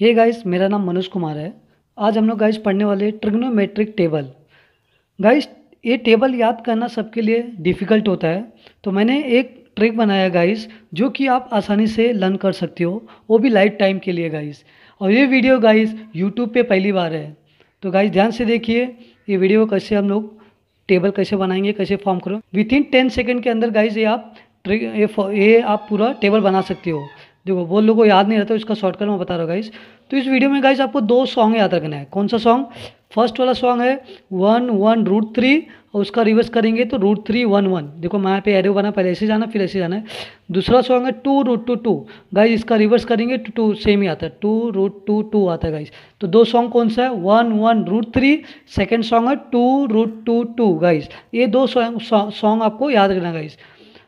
hey guys मेरा नाम मनोज कुमार है आज हम लोग गाइस पढ़ने वाले ट्रिग्नोमेट्रिक टेबल गाइस ये टेबल याद करना सबके लिए डिफ़िकल्ट होता है तो मैंने एक ट्रिक बनाया गाइस जो कि आप आसानी से लर्न कर सकते हो वो भी लाइफ टाइम के लिए गाइस और ये वीडियो गाइस यूट्यूब पे पहली बार है तो गाइस ध्यान से देखिए ये वीडियो कैसे हम लोग टेबल कैसे बनाएंगे कैसे फॉर्म करो विथ इन टेन सेकेंड के अंदर गाइज ये आप ये, ये आप पूरा टेबल बना सकते हो देखो बहुत लोगों को याद नहीं रहता उसका शॉर्टकट मैं बता रहा हूँ गाइस तो इस वीडियो में गाइस आपको दो सॉन्ग याद रखना है कौन सा सॉन्ग फर्स्ट वाला सॉन्ग है वन वन रूट थ्री और उसका रिवर्स करेंगे तो रूट थ्री वन वन देखो मैं यहाँ पे एरे बना पहले ऐसे जाना फिर ऐसे जाना है दूसरा सॉन्ग है two root two two guys इसका रिवर्स करेंगे टू टू सेम ही आता है टू रूट टू टू आता है गाइज तो दो सॉन्ग कौन सा है one one root three second song है two root two two guys ये दो सॉन्ग आपको याद रखना गाइज़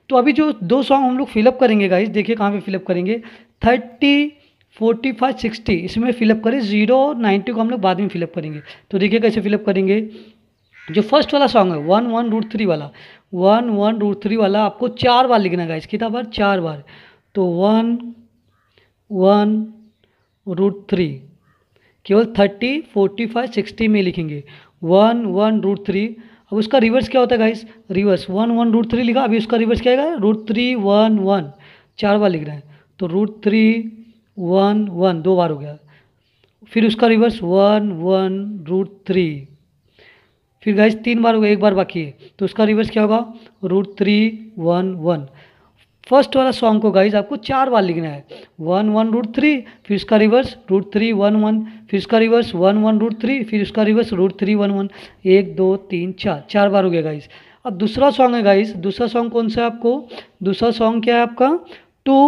तो अभी जो दो सॉन्ग हम लोग फिलअप करेंगे गाइज देखिए कहाँ पे फिलअप करेंगे थर्टी फोर्टी फाइव सिक्सटी इसमें फिलअप करें जीरो नाइन्टी को हम लोग बाद में फिलअप करेंगे तो देखिए कैसे फिलअप करेंगे जो फर्स्ट वाला सॉन्ग है वन वन रूट थ्री वाला वन वन रूट थ्री वाला आपको चार बार लिखना गाइज कितना बार चार बार तो वन वन रूट थ्री केवल थर्टी फोर्टी फाइव सिक्सटी में लिखेंगे वन वन रूट थ्री अब उसका रिवर्स क्या होता है guys reverse one one root three लिखा अभी उसका रिवर्स क्या है रूट थ्री वन वन चार बार लिख रहे हैं तो रूट थ्री वन वन दो बार हो गया फिर उसका reverse one one root three फिर गाइस तीन बार हो गया एक बार बाकी है तो उसका रिवर्स क्या होगा root three one one first वाला सॉन्ग को गाइज आपको चार बार लिखना है वन वन रूट थ्री फिर उसका reverse root three one one फिर उसका reverse one one root three फिर उसका reverse root three one one एक दो तीन चार चार बार हो गया गाइज अब दूसरा सॉन्ग है गाइज दूसरा सॉन्ग कौन सा है आपको दूसरा सॉन्ग क्या है आपका two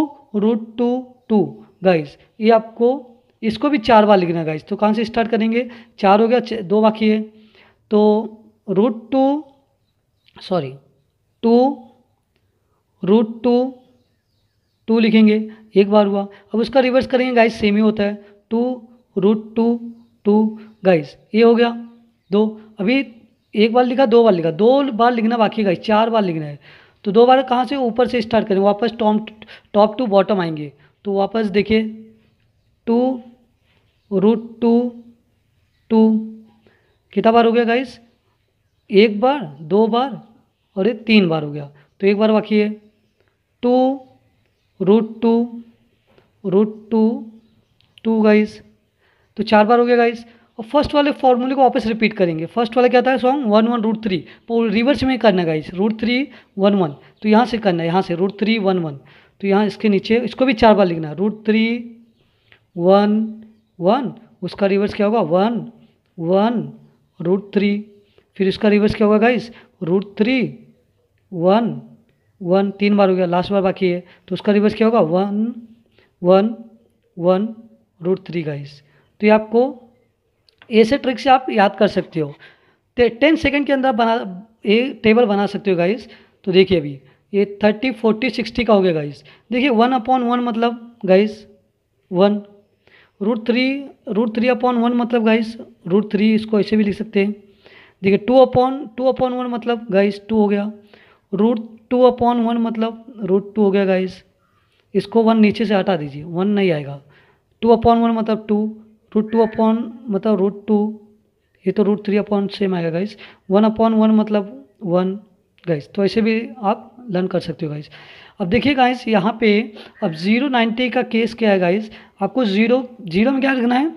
root two two guys ये आपको इसको भी चार बार लिखना है गाइज तो कहाँ से स्टार्ट करेंगे चार हो गया दो बाकी है तो root two sorry two root two two लिखेंगे एक बार हुआ अब उसका रिवर्स करेंगे गाइस सेम ही होता है two root two two guys ये हो गया दो अभी एक बार लिखा दो बार लिखा दो बार लिखना बाकी है गाइस चार बार लिखना है तो दो बार कहाँ से ऊपर से स्टार्ट करें वापस टॉम टॉप टू बॉटम आएंगे तो वापस देखिए टू रूट टू टू कितना बार हो गया गाइस एक बार दो बार और ये तीन बार हो गया तो एक बार बाकी है two root two root two two guys तो चार बार हो गया गाइस और फर्स्ट वाले फॉर्मूले को वापस रिपीट करेंगे फर्स्ट वाला क्या था song one one root three reverse में करना guys root three one one तो यहाँ से करना है यहाँ से रूट थ्री वन वन तो यहाँ इसके नीचे इसको भी चार बार लिखना है रूट थ्री वन वन उसका रिवर्स क्या होगा वन वन रूट थ्री फिर इसका रिवर्स क्या होगा guys root three one one तीन बार हो गया लास्ट बार बाकी है तो उसका रिवर्स क्या होगा one one one root three guys तो ये आपको ऐसे ट्रिक से आप याद कर सकते हो ते, टेन सेकेंड के अंदर बना ये टेबल बना सकते हो गाइस तो देखिए अभी ये थर्टी फोर्टी सिक्सटी का हो गया गाइस देखिए वन अपॉन वन मतलब guys one root three root three upon one मतलब गाइस रूट थ्री इसको ऐसे भी लिख सकते हैं देखिए two upon two upon one मतलब गाइस टू हो गया रूट टू अपॉन वन मतलब रूट टू हो गया गाइस इसको वन नीचे से हटा दीजिए वन नहीं आएगा टू अपॉन वन मतलब टू रूट टू अपॉन मतलब रूट टू ये तो रूट थ्री अपॉन सेम आएगा गाइस वन अपॉन वन मतलब वन गाइस तो ऐसे भी आप लर्न कर सकते हो गाइस अब देखिए गाइस यहाँ पे अब जीरो नाइन्टी का केस क्या है गाइस आपको जीरो जीरो में क्या रखना है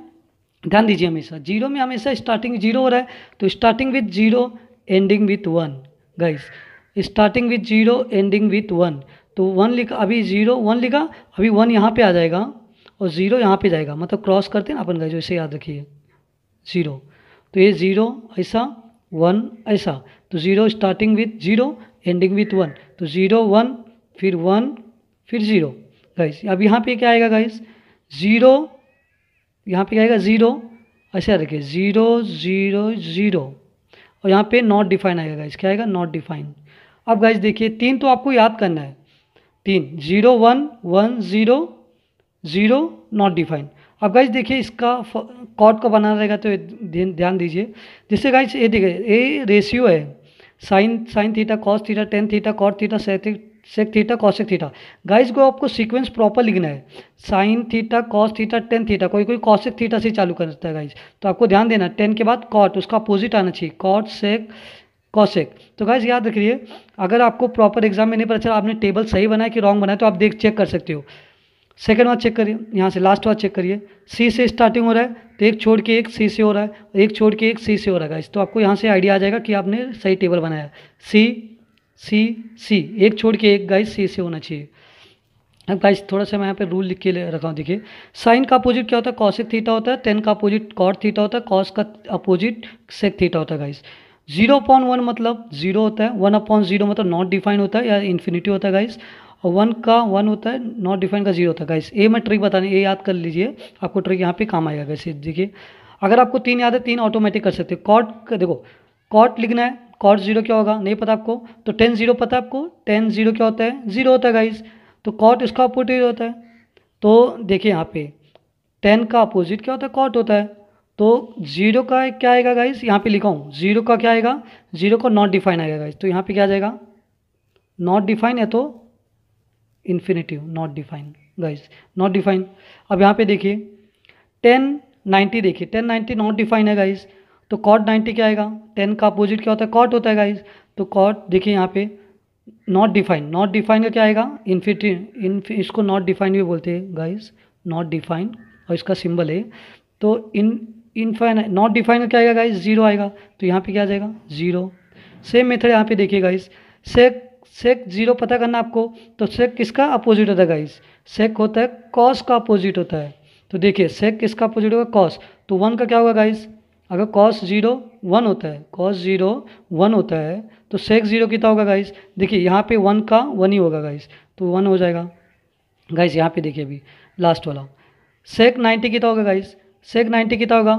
ध्यान दीजिए हमेशा जीरो में हमेशा स्टार्टिंग जीरो हो रहा है तो starting with zero ending with one guys starting with zero ending with one तो वन लिखा अभी जीरो वन लिखा अभी वन यहाँ पे आ जाएगा और ज़ीरो यहाँ पे जाएगा मतलब क्रॉस करते हैं अपन का जो इसे याद रखिए ज़ीरो तो ये ज़ीरो ऐसा वन ऐसा तो zero starting with zero ending with one तो ज़ीरो वन फिर वन फिर ज़ीरो गाइस अब यहाँ पे क्या आएगा गाइस ज़ीरो यहाँ पे क्या आएगा ज़ीरो ऐसा रखिए ज़ीरो ज़ीरो ज़ीरो और यहाँ पे नॉट डिफाइन आएगा गाइस क्या आएगा नॉट डिफाइन अब गाइज देखिए तीन तो आपको याद करना है तीन zero one one zero zero not define अब गाइज देखिए इसका कॉर्ड का बना रहेगा तो ध्यान दीजिए जैसे गाइज ये देखिए ये रेशियो है sine sine theta cos theta tan theta cot theta sec theta cosec theta guys को आपको सीक्वेंस प्रॉपर लिखना है sine theta cos theta tan theta कोई कोई कॉसेक थीटा से चालू करता है गाइज तो आपको ध्यान देना टेन के बाद कॉट उसका अपोजिट आना चाहिए कॉट सेक कौशिक तो गाइज याद रखिए अगर आपको प्रॉपर एग्जाम में नहीं पता चला आपने टेबल सही बनाया कि रॉन्ग बनाया तो आप देख चेक कर सकते हो सेकेंड वाला चेक करिए यहाँ से लास्ट वाला चेक करिए सी से स्टार्टिंग हो रहा है तो एक छोड़ के एक सी से हो रहा है एक छोड़ के एक सी से हो रहा है गाइस तो आपको यहाँ से आइडिया आ जाएगा कि आपने सही टेबल बनाया सी सी सी एक छोड़ के एक गाइस सी से होना चाहिए अब गाइस थोड़ा सा मैं यहाँ पे रूल लिख के रखा हूँ देखिए साइन का अपोजिट क्या होता है कॉसिक थीटा होता है टेन का अपोजिट कॉट थीटा होता है कॉस का अपोजिट सेक थीटा होता है गाइस जीरो अपॉन वन मतलब जीरो होता है वन अपॉन जीरो मतलब नॉट डिफाइंड होता है या इन्फिनिटी होता है गाइस और वन का वन होता है नॉट डिफाइंड का जीरो होता है गाइस ए मैं ट्रिक बताने ए याद कर लीजिए आपको ट्रिक यहाँ पे काम आएगा गाइस देखिए अगर आपको तीन याद है तीन ऑटोमेटिक कर सकते हो कॉट देखो कॉट लिखना है कॉट जीरो क्या होगा नहीं पता आपको तो टेन जीरो पता है आपको टेन जीरो क्या होता है जीरो होता है गाइस तो कॉट इसका अपोजिट होता है तो देखिए यहाँ पे टेन का अपोजिट क्या होता है कॉट होता है तो जीरो का क्या आएगा गाइस यहाँ पे लिखा हूँ जीरो का क्या आएगा जीरो का नॉट डिफाइन आएगा गाइस तो यहाँ पे क्या आ जाएगा नॉट डिफाइन है तो infinitive not define guys not define अब यहाँ पे देखिए टेन नाइन्टी देखिए टेन नाइन्टी नॉट डिफाइन है गाइस तो कॉट नाइन्टी क्या आएगा टेन का अपोजिट क्या होता है कॉट होता है गाइस तो कॉट देखिए यहाँ पे नॉट डिफाइन नॉट डिफाइन का क्या आएगा इन्फिटी इसको नॉट डिफाइन भी बोलते हैं गाइस नॉट डिफाइन और इसका सिंबल है तो इन इनफाइन नॉट डिफाइन क्या आएगा गाइस जीरो आएगा तो यहाँ पे क्या आ जाएगा जीरो सेम मेथड यहाँ पे देखिए गाइस सेक सेक जीरो पता करना आपको तो सेक किसका अपोजिट होता है गाइस सेक होता है कॉस का अपोजिट होता है तो देखिए सेक किसका अपोजिट होगा कॉस तो वन का क्या होगा गाइस अगर कॉस जीरो वन होता है कॉस जीरो वन होता है तो सेक जीरो कितना होगा गाइस देखिए यहाँ पे वन का वन ही होगा गाइस तो वन हो जाएगा गाइस यहाँ पे देखिए अभी लास्ट वाला सेक नाइन्टी कितना होगा गाइस सेक नाइन्टी कितना होगा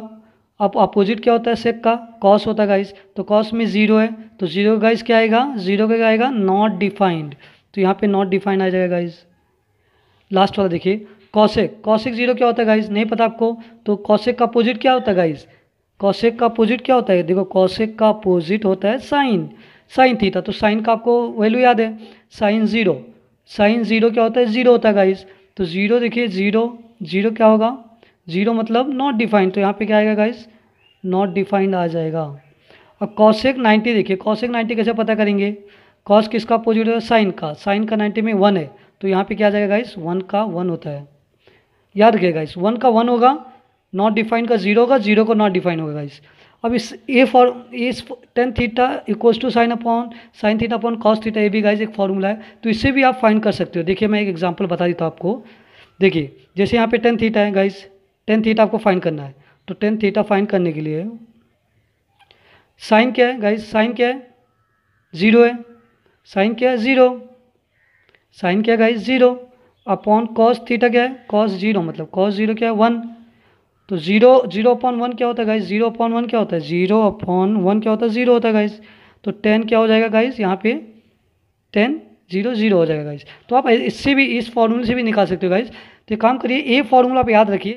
अब अपोजिट क्या होता है सेक का कॉस होता है गाइस तो कॉस में ज़ीरो है तो ज़ीरो गाइस क्या आएगा ज़ीरो का क्या आएगा नॉट डिफाइंड तो यहाँ पे नॉट डिफाइंड आ जाएगा गाइस लास्ट वाला देखिए कॉसेक कॉसेक ज़ीरो क्या होता है गाइस नहीं पता आपको तो कॉसेक का अपोजिट क्या होता है गाइस कॉसेक का अपोजिट क्या होता है देखो कॉसेक का अपोजिट होता है साइन साइन थी तो साइन का आपको वैल्यू याद है साइन ज़ीरो साइन ज़ीरो क्या होता है ज़ीरो होता है गाइस तो ज़ीरो देखिए ज़ीरो ज़ीरो क्या होगा जीरो मतलब नॉट डिफाइंड तो यहाँ पे क्या आएगा गाइस नॉट डिफाइंड आ जाएगा और कॉशेक नाइन्टी देखिए कॉशेक नाइन्टी कैसे पता करेंगे कॉस किसका अपोजिट है साइन का साइन का नाइन्टी में वन है तो यहाँ पे क्या आ जाएगा गाइस वन का वन होता है याद रखिए गाइस वन का वन होगा नॉट डिफाइंड का जीरो होगा जीरो का नॉट डिफाइंड होगा गाइस अब इस A for A tan theta equals to sine upon sine theta upon cos theta ये भी गाइज एक फॉर्मूला है तो इससे भी आप फाइंड कर सकते हो देखिए मैं एक एग्जाम्पल बता देता हूँ आपको देखिए जैसे यहाँ पे टेन थीटा है गाइज़ टेन थीटा आपको फाइन करना है तो टेन थीटा फाइन करने के लिए साइन क्या है गाइस साइन क्या है ज़ीरो है साइन क्या है ज़ीरो साइन क्या है guys zero upon cos theta क्या है कॉस ज़ीरो मतलब कॉस ज़ीरो क्या है वन तो ज़ीरो ज़ीरो अपॉन वन क्या होता है गाइस ज़ीरो अपॉन वन क्या होता है ज़ीरो अपॉन वन क्या होता है ज़ीरो होता है गाइस तो टेन क्या हो जाएगा गाइस यहाँ पे टेन जीरो जीरो हो जाएगा गाइज तो आप इससे भी इस फॉर्मूले से भी निकाल सकते हो गाइज तो काम करिए ए फॉर्मूला आप याद रखिए